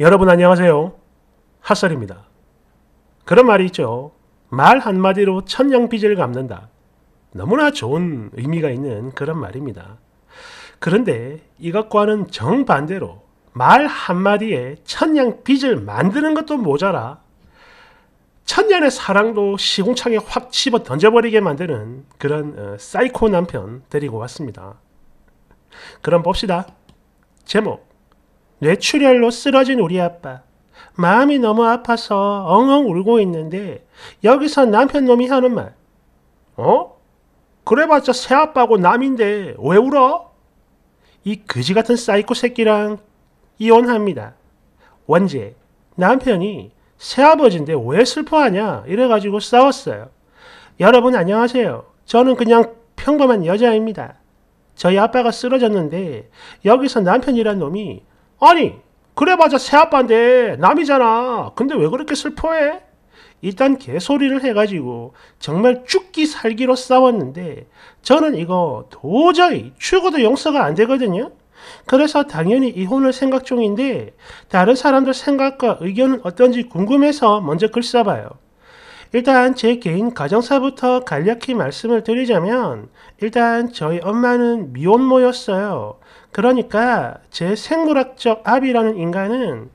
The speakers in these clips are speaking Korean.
여러분 안녕하세요. 핫설입니다. 그런 말이 있죠. 말 한마디로 천냥빚을 갚는다. 너무나 좋은 의미가 있는 그런 말입니다. 그런데 이것과는 정반대로 말 한마디에 천냥빚을 만드는 것도 모자라 천년의 사랑도 시궁창에 확 집어 던져버리게 만드는 그런 어, 사이코 남편 데리고 왔습니다. 그럼 봅시다. 제목 뇌출혈로 쓰러진 우리 아빠. 마음이 너무 아파서 엉엉 울고 있는데 여기서 남편 놈이 하는 말. 어? 그래봤자 새아빠고 남인데 왜 울어? 이 그지 같은 사이코 새끼랑 이혼합니다. 원제 남편이 새아버지인데 왜 슬퍼하냐 이래가지고 싸웠어요. 여러분 안녕하세요. 저는 그냥 평범한 여자입니다. 저희 아빠가 쓰러졌는데 여기서 남편이란 놈이 아니 그래봐자 새아빠인데 남이잖아. 근데 왜 그렇게 슬퍼해? 일단 개소리를 해가지고 정말 죽기 살기로 싸웠는데 저는 이거 도저히 죽어도 용서가 안 되거든요. 그래서 당연히 이혼을 생각 중인데 다른 사람들 생각과 의견은 어떤지 궁금해서 먼저 글 써봐요. 일단 제 개인 가정사부터 간략히 말씀을 드리자면 일단 저희 엄마는 미혼모였어요. 그러니까 제 생물학적 아비라는 인간은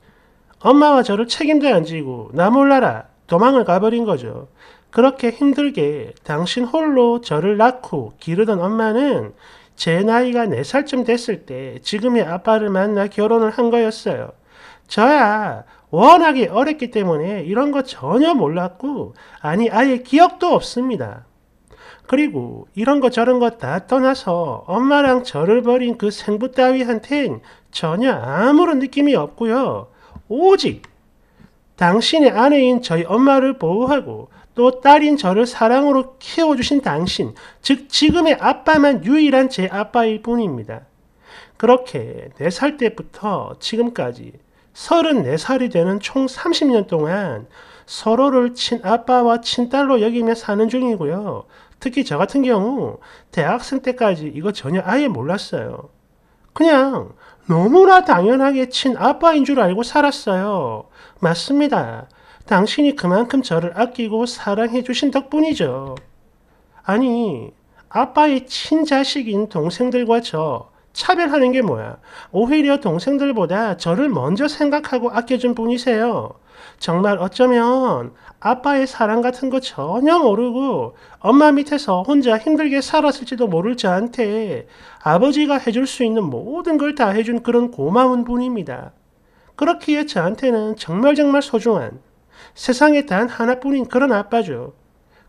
엄마와 저를 책임져앉히고나 몰라라 도망을 가버린 거죠. 그렇게 힘들게 당신 홀로 저를 낳고 기르던 엄마는 제 나이가 4살쯤 됐을 때 지금의 아빠를 만나 결혼을 한 거였어요. 저야 워낙에 어렸기 때문에 이런 거 전혀 몰랐고, 아니, 아예 기억도 없습니다. 그리고 이런 것 저런 것 다 떠나서 엄마랑 저를 버린 그 생부 따위한텐 전혀 아무런 느낌이 없고요. 오직 당신의 아내인 저희 엄마를 보호하고 또 딸인 저를 사랑으로 키워주신 당신, 즉 지금의 아빠만 유일한 제 아빠일 뿐입니다. 그렇게 4살 때부터 지금까지 34살이 되는 총 30년 동안 서로를 친아빠와 친딸로 여기며 사는 중이고요. 특히 저 같은 경우 대학생 때까지 이거 전혀 아예 몰랐어요. 그냥 너무나 당연하게 친 아빠인 줄 알고 살았어요. 맞습니다. 당신이 그만큼 저를 아끼고 사랑해 주신 덕분이죠. 아니, 아빠의 친자식인 동생들과 저 차별하는 게 뭐야? 오히려 동생들보다 저를 먼저 생각하고 아껴준 분이세요. 정말 어쩌면 아빠의 사랑 같은 거 전혀 모르고 엄마 밑에서 혼자 힘들게 살았을지도 모를 저한테 아버지가 해줄 수 있는 모든 걸 다 해준 그런 고마운 분입니다. 그렇기에 저한테는 정말 정말 소중한 세상에 단 하나뿐인 그런 아빠죠.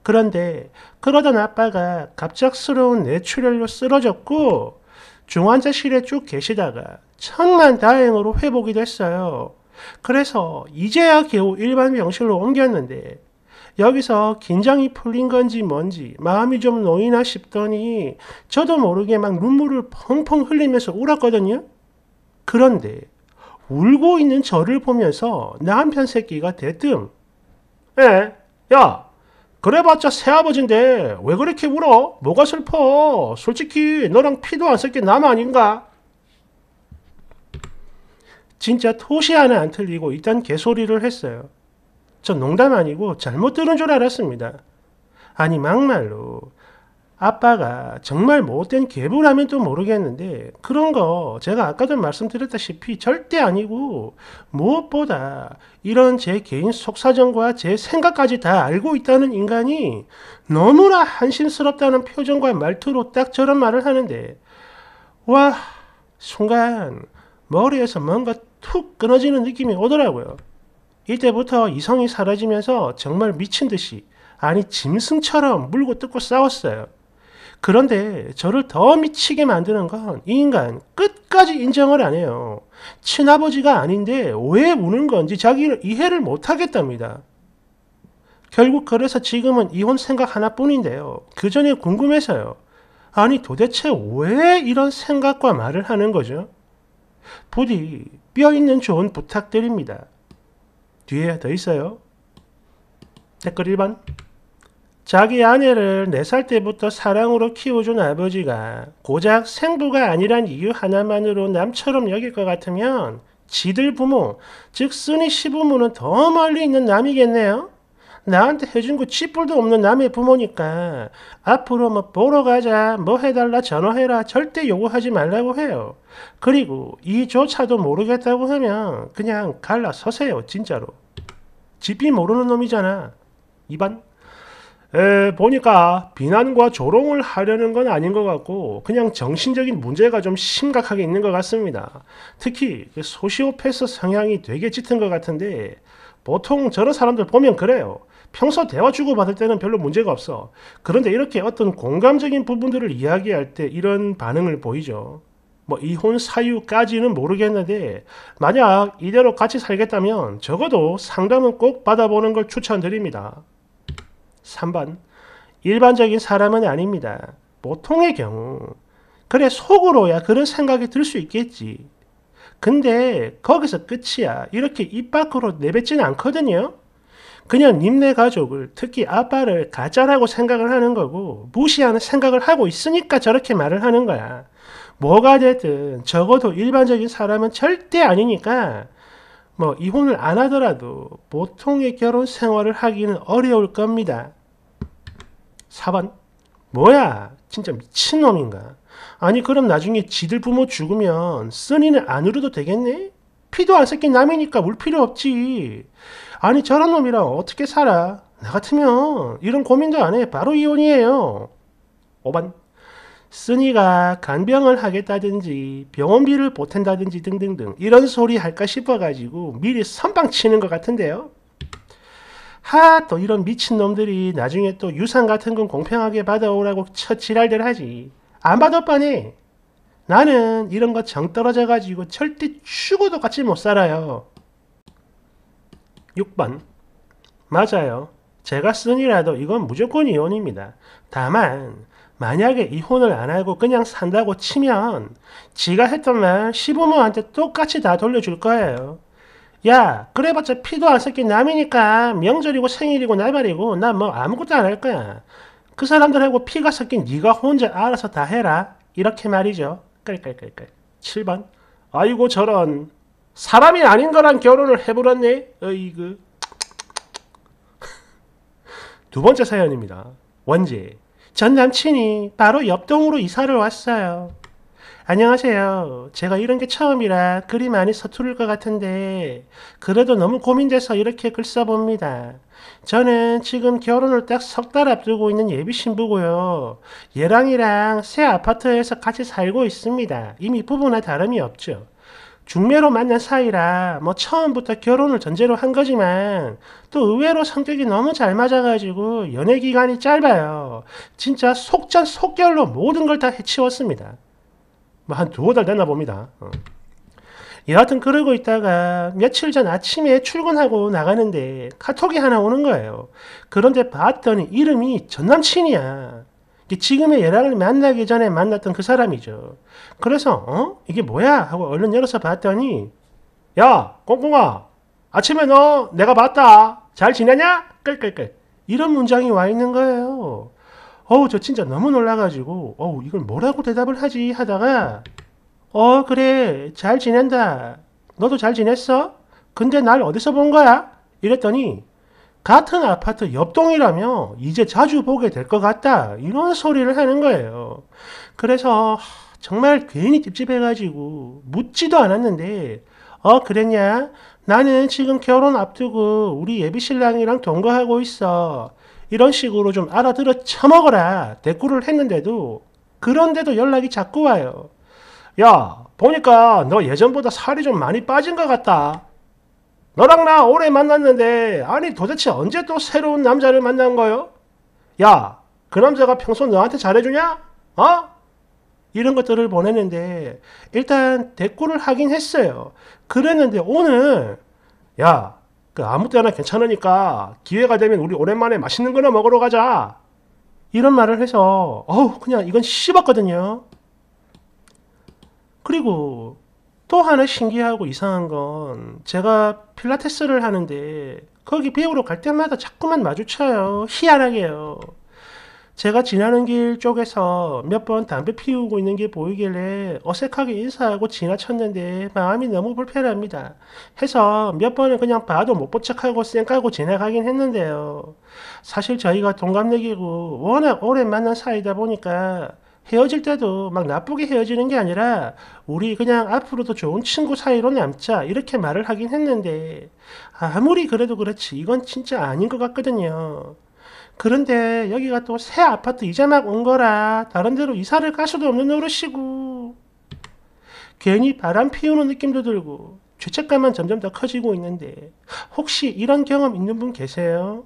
그런데 그러던 아빠가 갑작스러운 뇌출혈로 쓰러졌고 중환자실에 쭉 계시다가 천만 다행으로 회복이 됐어요. 그래서 이제야 겨우 일반 명실로 옮겼는데 여기서 긴장이 풀린 건지 뭔지 마음이 좀 놓이나 싶더니 저도 모르게 막 눈물을 펑펑 흘리면서 울었거든요. 그런데 울고 있는 저를 보면서 남편 새끼가 대뜸 에? 야 그래봤자 새아버지인데 왜 그렇게 울어? 뭐가 슬퍼? 솔직히 너랑 피도 안 섞인 남 아닌가? 진짜 토시 하나 안 틀리고 일단 개소리를 했어요. 저 농담 아니고 잘못 들은 줄 알았습니다. 아니 막말로 아빠가 정말 못된 개부라면 또 모르겠는데 그런 거 제가 아까도 말씀드렸다시피 절대 아니고 무엇보다 이런 제 개인 속사정과 제 생각까지 다 알고 있다는 인간이 너무나 한심스럽다는 표정과 말투로 딱 저런 말을 하는데 와 순간 머리에서 뭔가 툭 끊어지는 느낌이 오더라고요. 이때부터 이성이 사라지면서 정말 미친 듯이 아니 짐승처럼 물고 뜯고 싸웠어요. 그런데 저를 더 미치게 만드는 건이 인간 끝까지 인정을 안 해요. 친아버지가 아닌데 왜 우는 건지 자기를 이해를 못 하겠답니다. 결국 그래서 지금은 이혼 생각 하나뿐인데요. 그 전에 궁금해서요. 아니 도대체 왜 이런 생각과 말을 하는 거죠? 부디 뼈있는 조언 부탁드립니다. 뒤에 더 있어요. 댓글 1번 자기 아내를 4살 때부터 사랑으로 키워준 아버지가 고작 생부가 아니란 이유 하나만으로 남처럼 여길 것 같으면 지들 부모, 즉 쓰니 시부모는 더 멀리 있는 남이겠네요. 나한테 해준 거 치뿔도 없는 남의 부모니까 앞으로 뭐 보러 가자, 뭐 해달라, 전화해라 절대 요구하지 말라고 해요. 그리고 이조차도 모르겠다고 하면 그냥 갈라서세요, 진짜로. 집이 모르는 놈이잖아. 이반? 에, 보니까 비난과 조롱을 하려는 건 아닌 것 같고 그냥 정신적인 문제가 좀 심각하게 있는 것 같습니다. 특히 그 소시오패스 성향이 되게 짙은 것 같은데 보통 저런 사람들 보면 그래요. 평소 대화 주고받을 때는 별로 문제가 없어. 그런데 이렇게 어떤 공감적인 부분들을 이야기할 때 이런 반응을 보이죠. 뭐 이혼 사유까지는 모르겠는데 만약 이대로 같이 살겠다면 적어도 상담은 꼭 받아보는 걸 추천드립니다. 3번 일반적인 사람은 아닙니다. 보통의 경우 그래 속으로야 그런 생각이 들 수 있겠지. 근데 거기서 끝이야. 이렇게 입 밖으로 내뱉지는 않거든요. 그냥 님네 가족을 특히 아빠를 가짜라고 생각을 하는 거고 무시하는 생각을 하고 있으니까 저렇게 말을 하는 거야. 뭐가 됐든 적어도 일반적인 사람은 절대 아니니까 뭐 이혼을 안 하더라도 보통의 결혼 생활을 하기는 어려울 겁니다. 4번 뭐야 진짜 미친놈인가 아니 그럼 나중에 지들 부모 죽으면 쓰니는 안 울어도 되겠네? 피도 안 섞인 남이니까 울 필요 없지. 아니 저런 놈이랑 어떻게 살아? 나 같으면 이런 고민도 안 해. 바로 이혼이에요. 5번 쓰니가 간병을 하겠다든지 병원비를 보탠다든지 등등등 이런 소리 할까 싶어가지고 미리 선방 치는 것 같은데요. 하 또 이런 미친놈들이 나중에 또 유산 같은 건 공평하게 받아오라고 첫 지랄들 하지. 안 받을 뻔해. 나는 이런 거 정 떨어져 가지고 절대 죽어도 같이 못 살아요. 6번 맞아요. 제가 쓰니라도 이건 무조건 이혼입니다. 다만 만약에 이혼을 안 하고 그냥 산다고 치면 지가 했던 말 시부모한테 똑같이 다 돌려줄 거예요. 야 그래봤자 피도 안 섞인 남이니까 명절이고 생일이고 날 말이고 난 뭐 아무것도 안 할 거야. 그 사람들하고 피가 섞인 네가 혼자 알아서 다 해라. 이렇게 말이죠. 깔깔깔깔 7번 아이고 저런 사람이 아닌 거랑 결혼을 해버렸네 어이그 두 번째 사연입니다 원제 전 남친이 바로 옆동으로 이사를 왔어요 안녕하세요. 제가 이런 게 처음이라 글이 많이 서투를 것 같은데 그래도 너무 고민돼서 이렇게 글 써봅니다. 저는 지금 결혼을 딱 석 달 앞두고 있는 예비 신부고요. 예랑이랑새 아파트에서 같이 살고 있습니다. 이미 부부나 다름이 없죠. 중매로 만난 사이라 뭐 처음부터 결혼을 전제로 한 거지만 또 의외로 성격이 너무 잘 맞아가지고 연애 기간이 짧아요. 진짜 속전속결로 모든 걸 다 해치웠습니다. 뭐한 두어 달 됐나 봅니다. 어. 예, 여하튼 그러고 있다가 며칠 전 아침에 출근하고 나가는데 카톡이 하나 오는 거예요. 그런데 봤더니 이름이 전남친이야. 지금의 얘랑을 만나기 전에 만났던 그 사람이죠. 그래서 어? 이게 뭐야? 하고 얼른 열어서 봤더니 야 꽁꽁아 아침에 너 내가 봤다. 잘 지내냐? 끌끌끌 이런 문장이 와 있는 거예요. 어우 저 진짜 너무 놀라가지고 어우 이걸 뭐라고 대답을 하지 하다가 어 그래 잘 지낸다 너도 잘 지냈어? 근데 날 어디서 본 거야? 이랬더니 같은 아파트 옆동이라며 이제 자주 보게 될 것 같다 이런 소리를 하는 거예요 그래서 정말 괜히 찝찝해가지고 묻지도 않았는데 어 그랬냐 나는 지금 결혼 앞두고 우리 예비신랑이랑 동거하고 있어 이런 식으로 좀 알아들어 쳐먹어라 대꾸를 했는데도 그런데도 연락이 자꾸 와요. 야 보니까 너 예전보다 살이 좀 많이 빠진 것 같다. 너랑 나 오래 만났는데 아니 도대체 언제 또 새로운 남자를 만난 거요? 야그 남자가 평소 너한테 잘해주냐? 어? 이런 것들을 보냈는데 일단 대꾸를 하긴 했어요. 그랬는데 오늘 야그 아무 때나 괜찮으니까 기회가 되면 우리 오랜만에 맛있는 거나 먹으러 가자. 이런 말을 해서 어우 그냥 이건 씹었거든요. 그리고 또 하나 신기하고 이상한 건 제가 필라테스를 하는데 거기 배우러 갈 때마다 자꾸만 마주쳐요. 희한하게요. 제가 지나는 길 쪽에서 몇 번 담배 피우고 있는 게 보이길래 어색하게 인사하고 지나쳤는데 마음이 너무 불편합니다. 해서 몇 번은 그냥 봐도 못본 척하고 쌩 깔고 지나가긴 했는데요. 사실 저희가 동갑내기고 워낙 오래 만난 사이다 보니까 헤어질 때도 막 나쁘게 헤어지는 게 아니라 우리 그냥 앞으로도 좋은 친구 사이로 남자 이렇게 말을 하긴 했는데 아무리 그래도 그렇지 이건 진짜 아닌 것 같거든요. 그런데 여기가 또 새 아파트 이제 막온 거라 다른 데로 이사를 갈 수도 없는 노릇이고 괜히 바람 피우는 느낌도 들고 죄책감만 점점 더 커지고 있는데 혹시 이런 경험 있는 분 계세요?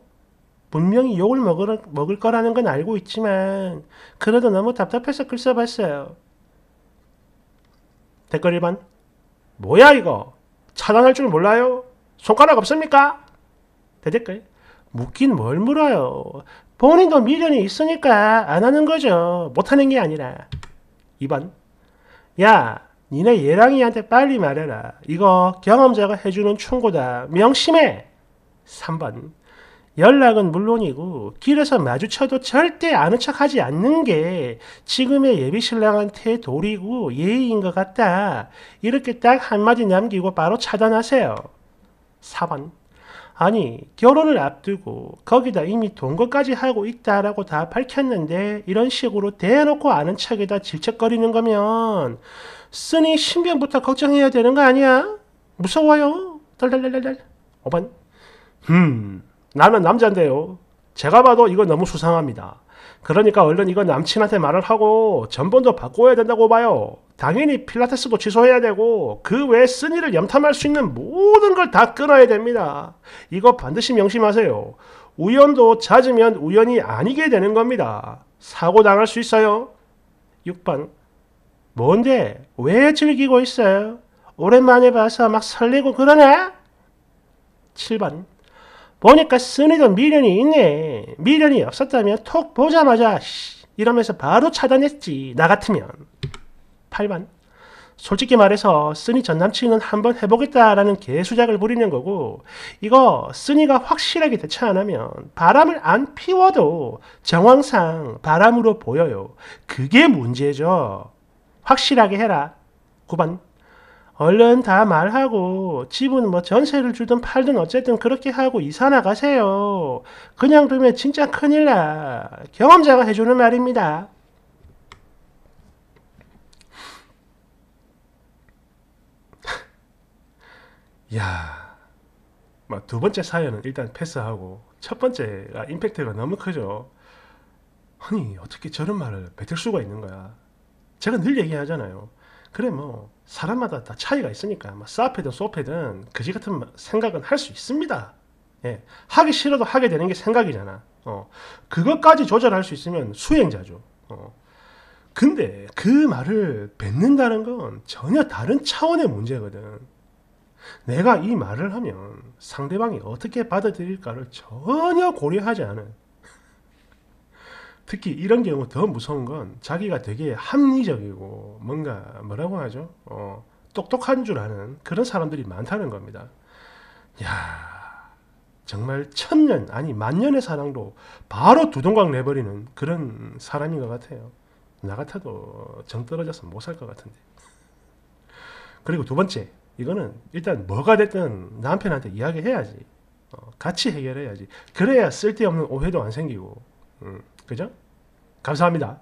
분명히 욕을 먹을, 먹을 거라는 건 알고 있지만 그래도 너무 답답해서 글 써봤어요. 댓글 1번 뭐야 이거? 차단할 줄 몰라요? 손가락 없습니까? 대댓글 묻긴 뭘 물어요. 본인도 미련이 있으니까 안 하는 거죠. 못하는 게 아니라. 2번. 야, 니네 예랑이한테 빨리 말해라. 이거 경험자가 해주는 충고다. 명심해! 3번. 연락은 물론이고 길에서 마주쳐도 절대 아는 척하지 않는 게 지금의 예비 신랑한테 도리고 예의인 것 같다. 이렇게 딱 한마디 남기고 바로 차단하세요. 4번. 아니 결혼을 앞두고 거기다 이미 동거까지 하고 있다라고 다 밝혔는데 이런 식으로 대놓고 아는 척에다 질척거리는 거면 쓰니 신변부터 걱정해야 되는 거 아니야? 무서워요. 달달달달달. 어반. 음, 나는 남자데요 제가 봐도 이거 너무 수상합니다. 그러니까 얼른 이건 남친한테 말을 하고 전번도 바꿔야 된다고 봐요. 당연히 필라테스도 취소해야 되고 그 외에 쓴이를 염탐할 수 있는 모든 걸 다 끊어야 됩니다. 이거 반드시 명심하세요. 우연도 찾으면 우연이 아니게 되는 겁니다. 사고 당할 수 있어요. 6번 뭔데? 왜 즐기고 있어요? 오랜만에 봐서 막 설레고 그러네? 7번 보니까 쓰니도 미련이 있네. 미련이 없었다면 톡 보자마자 씨, 이러면서 바로 차단했지. 나 같으면. 8반 솔직히 말해서 쓰니 전 남친은 한번 해보겠다라는 개수작을 부리는 거고 이거 쓰니가 확실하게 대처 안 하면 바람을 안 피워도 정황상 바람으로 보여요. 그게 문제죠. 확실하게 해라. 9반 얼른 다 말하고 집은 뭐 전세를 주든 팔든 어쨌든 그렇게 하고 이사 나가세요. 그냥 두면 진짜 큰일 나. 경험자가 해주는 말입니다. 야, 뭐 두 번째 사연은 일단 패스하고 첫 번째가 임팩트가 너무 크죠. 아니 어떻게 저런 말을 뱉을 수가 있는 거야. 제가 늘 얘기하잖아요. 그래 뭐 사람마다 다 차이가 있으니까 뭐 싸패든 소패든 그지 같은 생각은 할 수 있습니다. 예. 하기 싫어도 하게 되는 게 생각이잖아. 어. 그것까지 조절할 수 있으면 수행자죠. 어. 근데 그 말을 뱉는다는 건 전혀 다른 차원의 문제거든. 내가 이 말을 하면 상대방이 어떻게 받아들일까를 전혀 고려하지 않은 특히 이런 경우 더 무서운 건 자기가 되게 합리적이고 뭔가 뭐라고 하죠 어, 똑똑한 줄 아는 그런 사람들이 많다는 겁니다 야 정말 천년 아니 만년의 사랑도 바로 두동강 내버리는 그런 사람인 것 같아요 나 같아도 정 떨어져서 못 살 것 같은데 그리고 두 번째 이거는 일단 뭐가 됐든 남편한테 이야기해야지 어, 같이 해결해야지 그래야 쓸데없는 오해도 안 생기고 음. 그죠? 감사합니다.